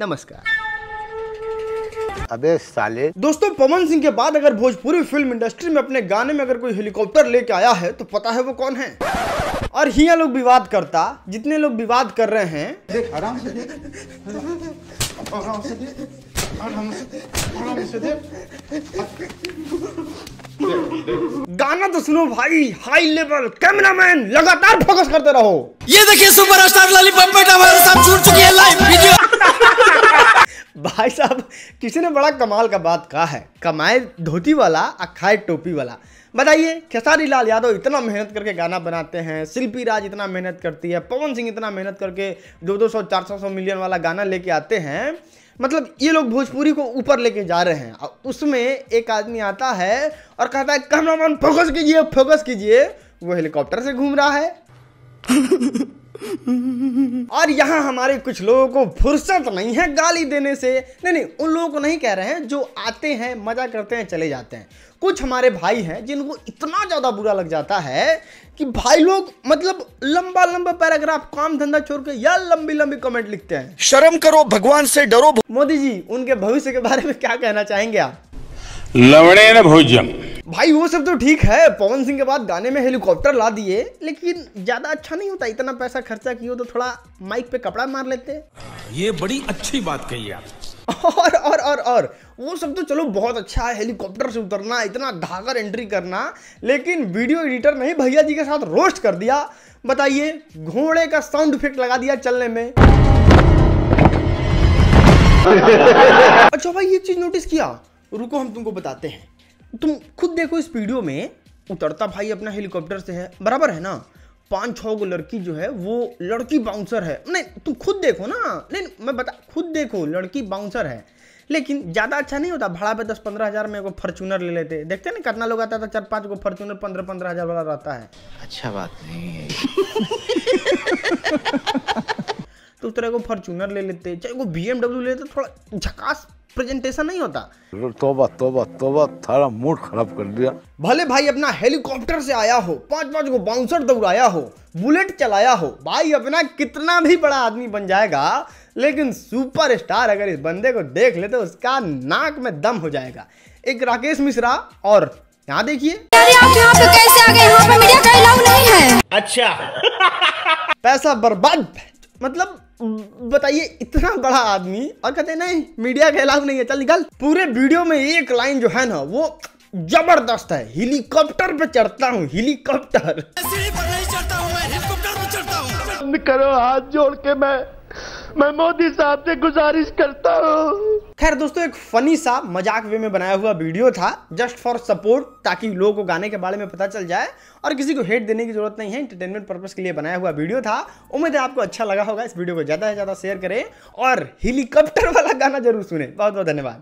नमस्कार अबे साले दोस्तों पवन सिंह के बाद अगर भोजपुरी फिल्म इंडस्ट्री में अपने गाने में अगर कोई हेलीकॉप्टर लेके आया है तो पता है वो कौन है और यहाँ लोग विवाद करता जितने लोग विवाद कर रहे हैं आराम से आराम से आराम से आराम से गाना तो सुनो भाई हाई लेवल कैमरामैन लगातार फोकस करते रहो ये देखिए सुपरस्टार लॉलीपॉप बेटा हमारे साथ भाई साहब किसी ने बड़ा कमाल का बात कहा है कमाए धोती वाला और खाए टोपी वाला बताइए खेसारी लाल यादव इतना मेहनत करके गाना बनाते हैं शिल्पी राज इतना मेहनत करती है पवन सिंह इतना मेहनत करके दो दो सौ चार सौ सौ मिलियन वाला गाना लेके आते हैं मतलब ये लोग भोजपुरी को ऊपर लेके जा रहे हैं और उसमें एक आदमी आता है और कहता है कैमरा मैन फोकस कीजिए फोकस कीजिए वो हेलीकॉप्टर से घूम रहा है और यहाँ हमारे कुछ लोगों को फुर्सत नहीं है गाली देने से नहीं नहीं उन लोगों को नहीं कह रहे हैं जो आते हैं मजा करते हैं चले जाते हैं कुछ हमारे भाई हैं जिनको इतना ज़्यादा बुरा लग जाता है कि भाई लोग मतलब लंबा लंबा पैराग्राफ काम धंधा छोड़ के या लंबी लंबी कमेंट लिखते हैं शर्म करो भगवान से डरो मोदी जी उनके भविष्य के बारे में क्या कहना चाहेंगे आप लवड़े न भोजन भाई वो सब तो ठीक है पवन सिंह के बाद गाने में हेलीकॉप्टर ला दिए लेकिन ज्यादा अच्छा नहीं होता इतना पैसा खर्चा किया तो थोड़ा माइक पे कपड़ा मार लेते ये बड़ी अच्छी बात कही आप और और और और वो सब तो चलो बहुत अच्छा है हेलीकॉप्टर से उतरना इतना धागर एंट्री करना लेकिन वीडियो एडिटर ने भैया जी के साथ रोस्ट कर दिया बताइए घोड़े का साउंड इफेक्ट लगा दिया चलने में अच्छा भाई ये चीज नोटिस किया रुको हम तुमको बताते हैं तुम खुद देखो इस वीडियो में उतरता भाई अपना हेलीकॉप्टर से है बराबर है ना पाँच छः गो लड़की जो है वो लड़की बाउंसर है नहीं तुम खुद देखो ना नहीं मैं बता खुद देखो लड़की बाउंसर है लेकिन ज़्यादा अच्छा नहीं होता भाड़ा पे दस पंद्रह हज़ार में एगो फॉर्चूनर ले लेते देखते ना कितना लोग आता था तो चार पाँच गो फॉर्चूनर पंद्रह पंद्रह हज़ार वाला रहता है अच्छा बात नहीं है उस तरह को फॉर्चूनर ले लेते चाहे वो बी एमडब्ल्यू लेते थोड़ा झकास प्रेजेंटेशन नहीं होता तोबा तोबा तोबा थारा मूड खराब कर दिया भले भाई अपना हेलीकॉप्टर से आया हो पांच पांच को बाउंसर दौड़ाया हो बुलेट चलाया हो भाई अपना कितना भी बड़ा आदमी बन जाएगा लेकिन सुपरस्टार अगर इस बंदे को देख ले तो उसका नाक में दम हो जाएगा एक राकेश मिश्रा और यहाँ देखिए अच्छा पैसा बर्बाद मतलब बताइए इतना बड़ा आदमी और कहते नहीं मीडिया का अलाव नहीं है चल निकल पूरे वीडियो में एक लाइन जो है ना वो जबरदस्त है हेलीकॉप्टर पे चढ़ता हूँ हेलीकॉप्टर करो हाथ जोड़ के मैं मैं मोदी साहब से गुजारिश करता हूँ खैर दोस्तों एक फनी सा मजाक वे में बनाया हुआ वीडियो था जस्ट फॉर सपोर्ट ताकि लोगों को गाने के बारे में पता चल जाए और किसी को हेट देने की जरूरत नहीं है इंटरटेनमेंट पर्पज़ के लिए बनाया हुआ वीडियो था उम्मीद है आपको अच्छा लगा होगा इस वीडियो को ज़्यादा से ज़्यादा शेयर करें और हेलीकॉप्टर वाला गाना जरूर सुने बहुत बहुत धन्यवाद